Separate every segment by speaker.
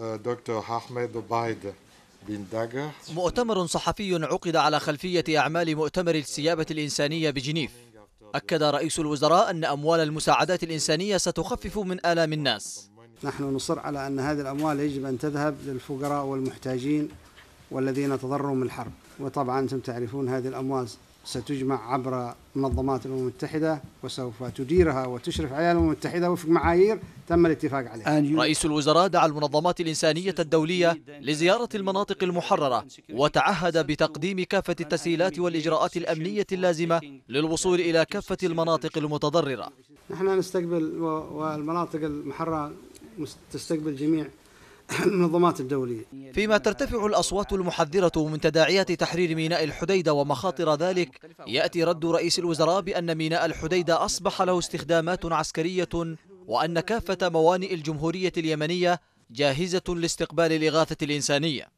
Speaker 1: آه، دكتور أحمد بايد بن داجر مؤتمر صحفي عقد على خلفية أعمال مؤتمر السيابة الإنسانية بجنيف أكد رئيس الوزراء أن أموال المساعدات الإنسانية ستخفف من آلام الناس
Speaker 2: نحن نصر على أن هذه الأموال يجب أن تذهب للفقراء والمحتاجين والذين تضرروا من الحرب وطبعا أنتم تعرفون هذه الأموال ستجمع عبر منظمات الأمم المتحدة وسوف تديرها وتشرف عليها الأمم المتحدة وفق معايير تم الاتفاق عليها
Speaker 1: رئيس الوزراء دعا المنظمات الإنسانية الدولية لزيارة المناطق المحررة وتعهد بتقديم كافة التسهيلات والإجراءات الأمنية اللازمة للوصول إلى كافة المناطق المتضررة
Speaker 2: نحن نستقبل والمناطق المحررة تستقبل جميع المنظمات الدولية فيما ترتفع الأصوات المحذرة من تداعيات تحرير ميناء الحديدة
Speaker 1: ومخاطر ذلك يأتي رد رئيس الوزراء بأن ميناء الحديدة أصبح له استخدامات عسكرية وأن كافة موانئ الجمهورية اليمنية جاهزة لاستقبال الإغاثة الإنسانية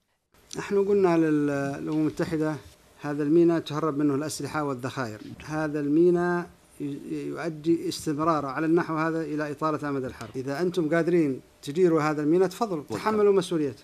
Speaker 2: نحن قلنا للأمم المتحدة هذا الميناء تهرب منه الأسلحة والذخائر هذا الميناء يؤدي استمراره على النحو هذا إلى إطالة أمد الحرب إذا أنتم قادرين تديروا هذا الميناء تفضلوا تحملوا مسؤوليته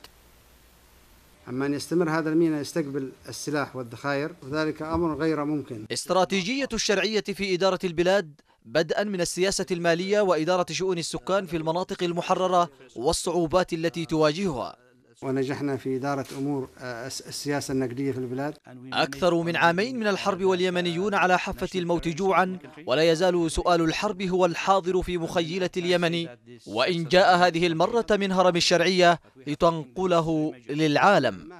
Speaker 2: أما أن يستمر هذا الميناء يستقبل السلاح والذخائر وذلك أمر غير ممكن
Speaker 1: استراتيجية الشرعية في إدارة البلاد بدءا من السياسة المالية وإدارة شؤون السكان في المناطق المحررة والصعوبات التي تواجهها
Speaker 2: ونجحنا في إدارة أمور آه، السياسة النقدية في البلاد أكثر
Speaker 1: من عامين من الحرب واليمنيون على حافة الموت جوعا ولا يزال سؤال الحرب هو الحاضر في مخيلة اليمن وإن جاء هذه المرة من هرم الشرعية لتنقله للعالم